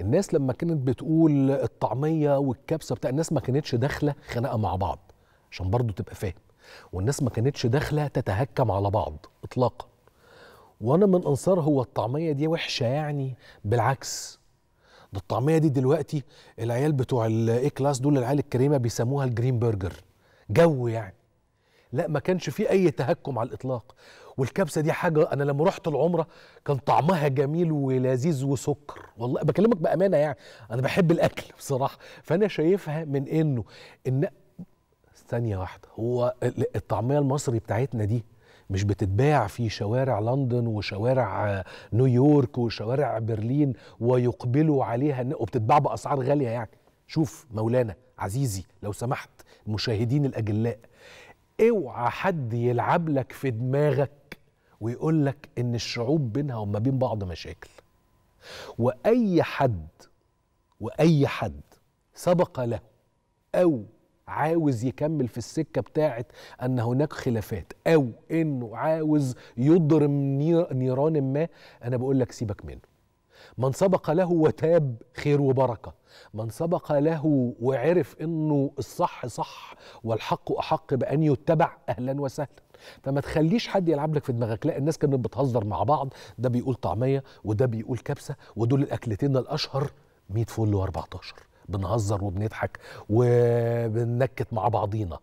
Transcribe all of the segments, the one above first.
الناس لما كانت بتقول الطعميه والكبسه بتاع الناس ما كانتش داخله خناقه مع بعض عشان برضو تبقى فاهم والناس ما كانتش داخله تتهكم على بعض اطلاقا وانا من انصار هو الطعميه دي وحشه يعني بالعكس ده الطعميه دي دلوقتي العيال بتوع الاي كلاس دول العيال الكريمه بيسموها الجرين برجر جو يعني لا ما كانش فيه اي تهكم على الاطلاق والكبسه دي حاجه انا لما رحت العمره كان طعمها جميل ولذيذ وسكر والله بكلمك بامانه يعني انا بحب الاكل بصراحه فانا شايفها من انه ان ثانيه واحده هو الطعميه المصري بتاعتنا دي مش بتتباع في شوارع لندن وشوارع آه، نيويورك وشوارع برلين ويقبلوا عليها وبتتباع باسعار غاليه يعني شوف مولانا عزيزي لو سمحت المشاهدين الاجلاء اوعى حد يلعب لك في دماغك ويقول لك ان الشعوب بينها وما بين بعض مشاكل واي حد واي حد سبق له او عاوز يكمل في السكة بتاعت أن هناك خلافات أو أنه عاوز يضرم نيران ما أنا بقول لك سيبك منه من سبق له وتاب خير وبركه من سبق له وعرف انه الصح صح والحق احق بان يتبع اهلا وسهلا فما تخليش حد يلعب لك في دماغك لا الناس كانت بتهزر مع بعض ده بيقول طعميه وده بيقول كبسه ودول الاكلتين الاشهر 100 فل و14 بنهزر وبنضحك وبننكت مع بعضينا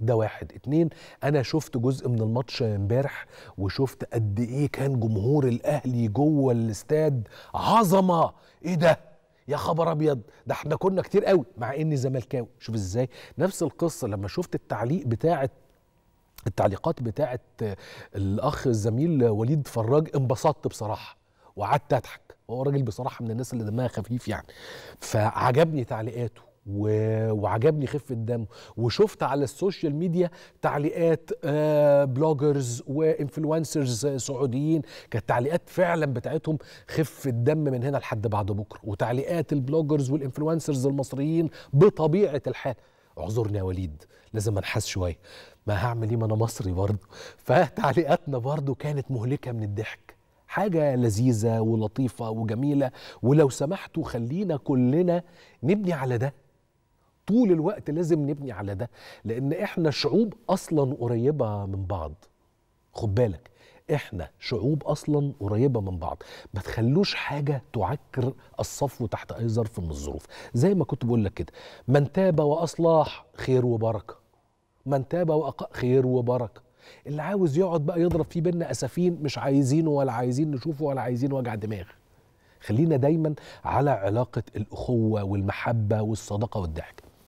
ده واحد اتنين انا شفت جزء من الماتش امبارح وشفت قد ايه كان جمهور الاهلي جوه الاستاد عظمه ايه ده يا خبر ابيض ده احنا كنا كتير قوي مع اني زملكاوي شوف ازاي نفس القصه لما شفت التعليق بتاعه التعليقات بتاعه الاخ الزميل وليد فراج انبسطت بصراحه وقعدت اضحك هو راجل بصراحه من الناس اللي دمها خفيف يعني فعجبني تعليقاته و... وعجبني خفه دمه وشفت على السوشيال ميديا تعليقات بلوجرز آه، وانفلونسرز سعوديين كانت تعليقات فعلا بتاعتهم خفه دم من هنا لحد بعد بكره وتعليقات البلوجرز والانفلونسرز المصريين بطبيعه الحال اعذرني يا وليد لازم انحاز شويه ما هعمل ايه ما انا مصري برضه فتعليقاتنا برضه كانت مهلكه من الضحك حاجة لذيذة ولطيفة وجميلة ولو سمحتوا خلينا كلنا نبني على ده طول الوقت لازم نبني على ده لان احنا شعوب اصلا قريبه من بعض خد بالك احنا شعوب اصلا قريبه من بعض ما تخلوش حاجه تعكر الصفو تحت اي ظرف من الظروف زي ما كنت بقول لك كده من تاب واصلاح خير وبركه من تاب واقا خير وبركه اللي عاوز يقعد بقى يضرب فيه بينا اسفين مش عايزينه ولا عايزين نشوفه ولا عايزين وجع دماغ خلينا دايما على علاقه الاخوه والمحبه والصداقه والضحك